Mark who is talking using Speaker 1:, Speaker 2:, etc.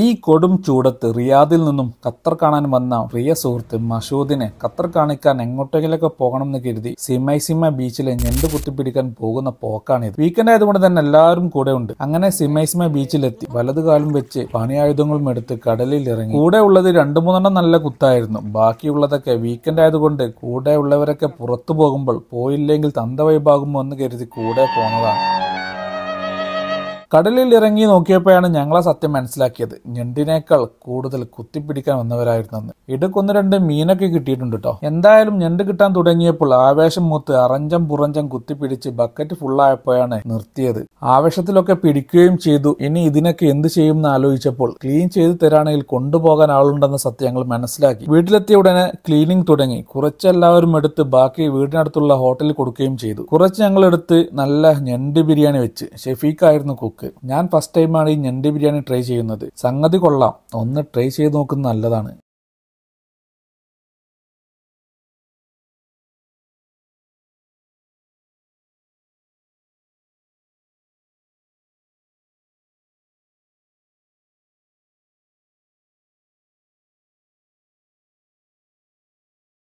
Speaker 1: ഈ കൊടും ചൂടത്ത് റിയാദിൽ നിന്നും ഖത്തർ കാണാൻ വന്ന പ്രിയ സുഹൃത്ത് മഷൂദിനെ ഖത്തർ കാണിക്കാൻ എങ്ങോട്ടെങ്കിലൊക്കെ പോകണം എന്ന് കരുതി സിമ ബീച്ചിലെ ഞെണ്ട് കുത്തിപ്പിടിക്കാൻ പോകുന്ന പോക്കാണിത് വീക്കെൻഡ് ആയതുകൊണ്ട് തന്നെ എല്ലാവരും കൂടെ ഉണ്ട് അങ്ങനെ സിമ ബീച്ചിലെത്തി വലതുകാലം വെച്ച് പണിയായുധങ്ങളും എടുത്ത് കടലിൽ ഇറങ്ങി കൂടെ ഉള്ളത് രണ്ടു മൂന്നെണ്ണം നല്ല കുത്തായിരുന്നു ബാക്കിയുള്ളതൊക്കെ വീക്കെൻഡ് ആയതുകൊണ്ട് കൂടെ ഉള്ളവരൊക്കെ പുറത്തു പോകുമ്പോൾ പോയില്ലെങ്കിൽ തന്ത വൈഭാഗമോ എന്ന് കരുതി കൂടെ പോകുന്നതാണ് കടലിൽ ഇറങ്ങി നോക്കിയപ്പോഴാണ് ഞങ്ങളെ സത്യം മനസ്സിലാക്കിയത് ഞണ്ടിനേക്കാൾ കൂടുതൽ കുത്തിപ്പിടിക്കാൻ വന്നവരായിരുന്നെന്ന് ഇടുക്കൊന്ന് രണ്ട് മീനൊക്കെ കിട്ടിയിട്ടുണ്ട് കേട്ടോ എന്തായാലും ഞണ്ട് കിട്ടാൻ തുടങ്ങിയപ്പോൾ ആവേശം മൂത്ത് അറഞ്ചം പുറഞ്ചം കുത്തിപ്പിടിച്ച് ബക്കറ്റ് ഫുള്ളായപ്പോഴാണ് നിർത്തിയത് ആവേശത്തിലൊക്കെ പിടിക്കുകയും ചെയ്തു ഇനി ഇതിനൊക്കെ എന്ത് ചെയ്യും എന്ന് ആലോചിച്ചപ്പോൾ ക്ലീൻ ചെയ്ത് തരാണെങ്കിൽ കൊണ്ടുപോകാൻ ആളുണ്ടെന്ന സത്യം ഞങ്ങൾ മനസ്സിലാക്കി വീട്ടിലെത്തിയ ഉടനെ ക്ലീനിങ് തുടങ്ങി കുറച്ചെല്ലാവരും എടുത്ത് ബാക്കി വീടിനടുത്തുള്ള ഹോട്ടലിൽ കൊടുക്കുകയും ചെയ്തു കുറച്ച് ഞങ്ങളെടുത്ത് നല്ല ഞണ്ട് ബിരിയാണി വെച്ച് ഷെഫീഖ് ആയിരുന്നു കുക്ക് നമുക്ക് ഞാൻ ഫസ്റ്റ് ടൈമാണ് ഈ ഞണ്ട് ബിരിയാണി ട്രൈ ചെയ്യുന്നത് സംഗതി കൊള്ളാം ഒന്ന് ട്രൈ ചെയ്ത് നോക്കുന്നത് നല്ലതാണ്